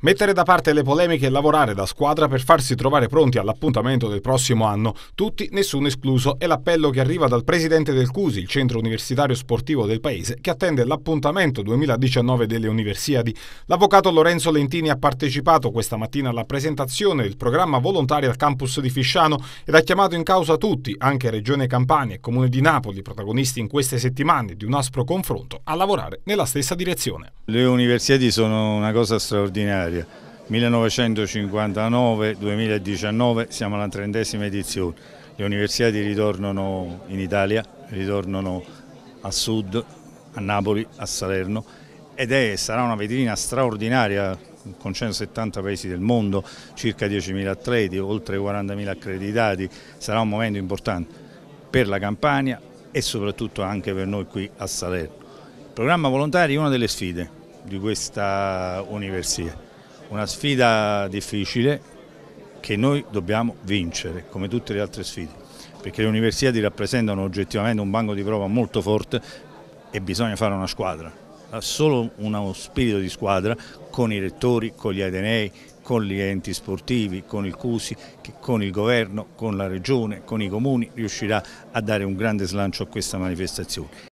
Mettere da parte le polemiche e lavorare da squadra per farsi trovare pronti all'appuntamento del prossimo anno, tutti, nessuno escluso, è l'appello che arriva dal presidente del CUSI, il centro universitario sportivo del paese, che attende l'appuntamento 2019 delle Universiadi. L'avvocato Lorenzo Lentini ha partecipato questa mattina alla presentazione del programma volontari al campus di Fisciano ed ha chiamato in causa tutti, anche Regione Campania e Comune di Napoli, protagonisti in queste settimane di un aspro confronto, a lavorare nella stessa direzione. Le Universiadi sono una cosa straordinaria finanziaria. 1959-2019 siamo alla trentesima edizione, le universiadi ritornano in Italia, ritornano a sud, a Napoli, a Salerno ed è, sarà una vetrina straordinaria con 170 paesi del mondo, circa 10.000 atleti, oltre 40.000 accreditati, sarà un momento importante per la Campania e soprattutto anche per noi qui a Salerno. Il programma volontari è una delle sfide di questa università. Una sfida difficile che noi dobbiamo vincere, come tutte le altre sfide, perché le università rappresentano oggettivamente un banco di prova molto forte e bisogna fare una squadra, solo uno spirito di squadra con i rettori, con gli atenei, con gli enti sportivi, con il CUSI, con il governo, con la regione, con i comuni, riuscirà a dare un grande slancio a questa manifestazione.